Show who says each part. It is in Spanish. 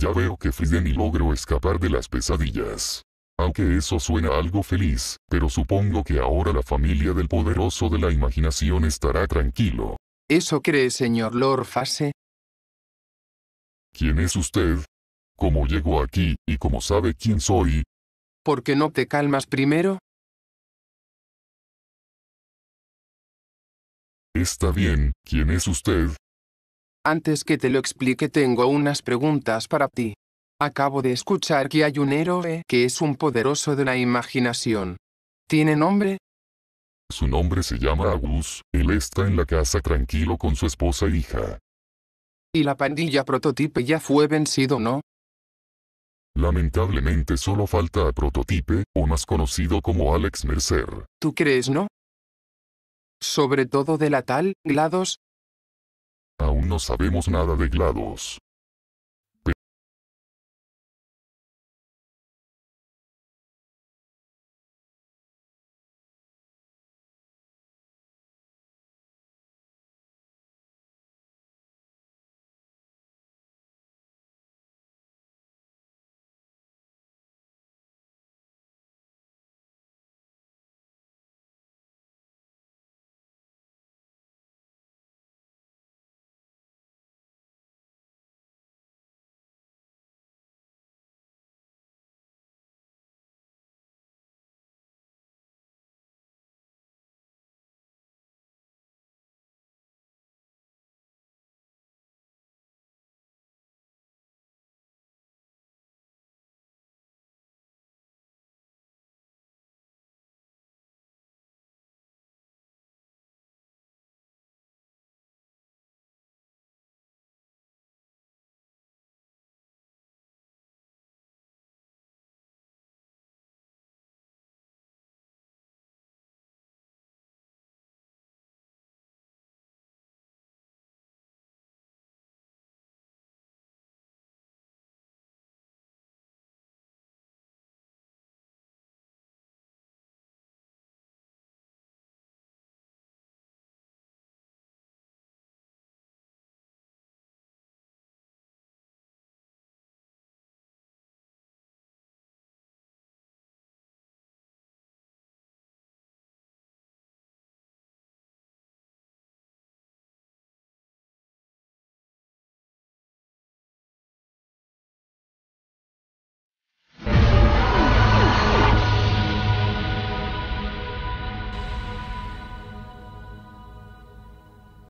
Speaker 1: Ya veo que Friden y logro escapar de las pesadillas. Aunque eso suena algo feliz, pero supongo que ahora la familia del poderoso de la imaginación estará tranquilo.
Speaker 2: ¿Eso cree, señor Lord Fase?
Speaker 1: ¿Quién es usted? ¿Cómo llego aquí, y cómo sabe quién soy?
Speaker 3: ¿Por qué no te calmas primero?
Speaker 1: Está bien, ¿quién es usted?
Speaker 2: Antes que te lo explique tengo unas preguntas para ti. Acabo de escuchar que hay un héroe que es un poderoso de la imaginación. ¿Tiene nombre?
Speaker 1: Su nombre se llama Agus, él está en la casa tranquilo con su esposa e hija.
Speaker 2: ¿Y la pandilla prototipe ya fue vencido, no?
Speaker 1: Lamentablemente solo falta a Prototipe, o más conocido como Alex Mercer.
Speaker 2: ¿Tú crees no? Sobre todo de la tal, GLaDOS,
Speaker 1: no sabemos nada de GLaDOS.